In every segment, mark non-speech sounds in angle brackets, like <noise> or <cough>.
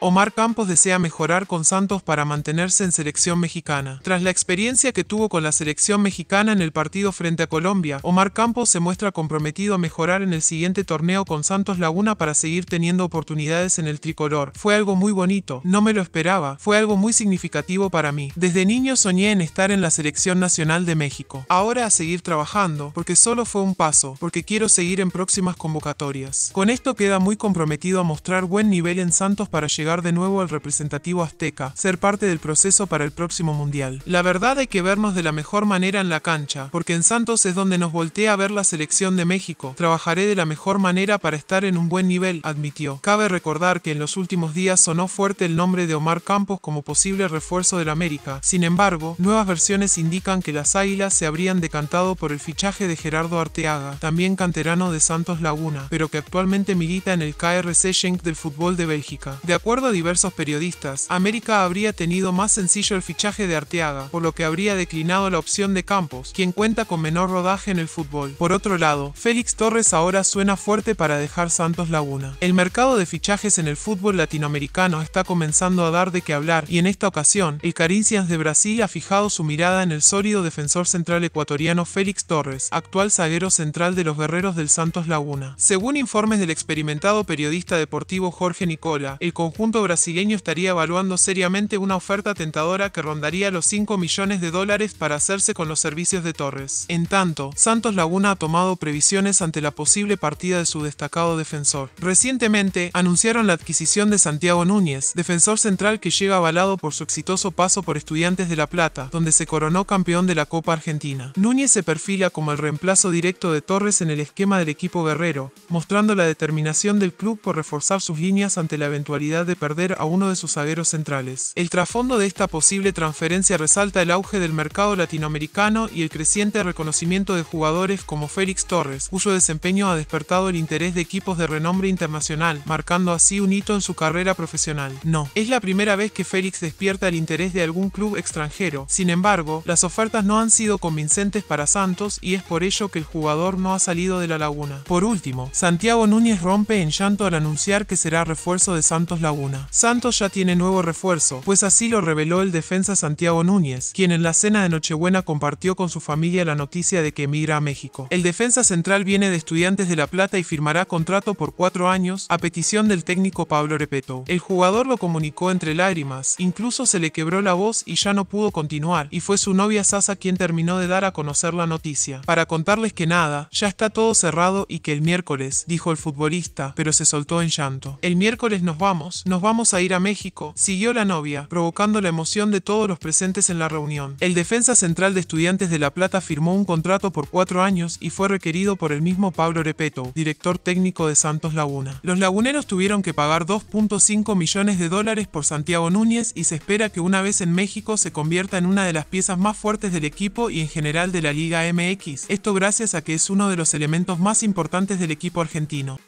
Omar Campos desea mejorar con Santos para mantenerse en selección mexicana. Tras la experiencia que tuvo con la selección mexicana en el partido frente a Colombia, Omar Campos se muestra comprometido a mejorar en el siguiente torneo con Santos Laguna para seguir teniendo oportunidades en el tricolor. Fue algo muy bonito, no me lo esperaba, fue algo muy significativo para mí. Desde niño soñé en estar en la selección nacional de México. Ahora a seguir trabajando, porque solo fue un paso, porque quiero seguir en próximas convocatorias. Con esto queda muy comprometido a mostrar buen nivel en Santos para llegar de nuevo al representativo azteca, ser parte del proceso para el próximo mundial. La verdad hay que vernos de la mejor manera en la cancha, porque en Santos es donde nos voltea a ver la selección de México. Trabajaré de la mejor manera para estar en un buen nivel, admitió. Cabe recordar que en los últimos días sonó fuerte el nombre de Omar Campos como posible refuerzo del América. Sin embargo, nuevas versiones indican que las Águilas se habrían decantado por el fichaje de Gerardo Arteaga, también canterano de Santos Laguna, pero que actualmente milita en el KRC Genk del fútbol de Bélgica. De acuerdo diversos periodistas, América habría tenido más sencillo el fichaje de Arteaga, por lo que habría declinado la opción de Campos, quien cuenta con menor rodaje en el fútbol. Por otro lado, Félix Torres ahora suena fuerte para dejar Santos Laguna. El mercado de fichajes en el fútbol latinoamericano está comenzando a dar de qué hablar y en esta ocasión, el Carincias de Brasil ha fijado su mirada en el sólido defensor central ecuatoriano Félix Torres, actual zaguero central de los guerreros del Santos Laguna. Según informes del experimentado periodista deportivo Jorge Nicola, el conjunto conjunto brasileño estaría evaluando seriamente una oferta tentadora que rondaría los 5 millones de dólares para hacerse con los servicios de Torres. En tanto, Santos Laguna ha tomado previsiones ante la posible partida de su destacado defensor. Recientemente, anunciaron la adquisición de Santiago Núñez, defensor central que llega avalado por su exitoso paso por Estudiantes de La Plata, donde se coronó campeón de la Copa Argentina. Núñez se perfila como el reemplazo directo de Torres en el esquema del equipo guerrero, mostrando la determinación del club por reforzar sus líneas ante la eventualidad de perder a uno de sus zagueros centrales. El trasfondo de esta posible transferencia resalta el auge del mercado latinoamericano y el creciente reconocimiento de jugadores como Félix Torres, cuyo desempeño ha despertado el interés de equipos de renombre internacional, marcando así un hito en su carrera profesional. No, es la primera vez que Félix despierta el interés de algún club extranjero. Sin embargo, las ofertas no han sido convincentes para Santos y es por ello que el jugador no ha salido de la laguna. Por último, Santiago Núñez rompe en llanto al anunciar que será refuerzo de Santos Laguna. Santos ya tiene nuevo refuerzo, pues así lo reveló el defensa Santiago Núñez, quien en la cena de Nochebuena compartió con su familia la noticia de que emigra a México. El defensa central viene de Estudiantes de La Plata y firmará contrato por cuatro años a petición del técnico Pablo Repeto. El jugador lo comunicó entre lágrimas, incluso se le quebró la voz y ya no pudo continuar, y fue su novia Sasa quien terminó de dar a conocer la noticia. Para contarles que nada, ya está todo cerrado y que el miércoles, dijo el futbolista, pero se soltó en llanto. El miércoles nos vamos, nos vamos a ir a México, siguió la novia, provocando la emoción de todos los presentes en la reunión. El defensa central de Estudiantes de La Plata firmó un contrato por cuatro años y fue requerido por el mismo Pablo Repeto, director técnico de Santos Laguna. Los laguneros tuvieron que pagar 2.5 millones de dólares por Santiago Núñez y se espera que una vez en México se convierta en una de las piezas más fuertes del equipo y en general de la Liga MX. Esto gracias a que es uno de los elementos más importantes del equipo argentino.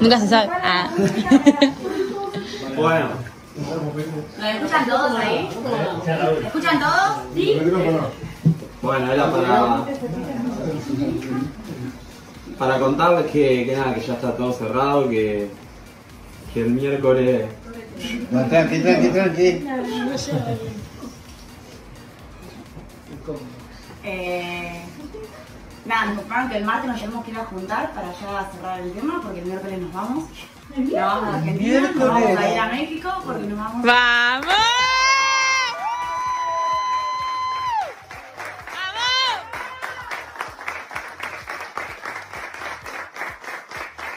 Nunca se sabe. Ah. <laughs> Bueno. ¿Lo escuchan todos ahí? ¿Lo escuchan todos? ¿Sí? Bueno, era para, para contarles que, que nada, que ya está todo cerrado, que, que el miércoles... No, tranqui, tranqui, tranqui. Eh, Nada, nos compraron que el martes nos llevamos que ir a juntar para ya cerrar el tema porque el miércoles nos vamos. Nos vamos nos vamos a ir a México porque nos vamos. ¡Vamos!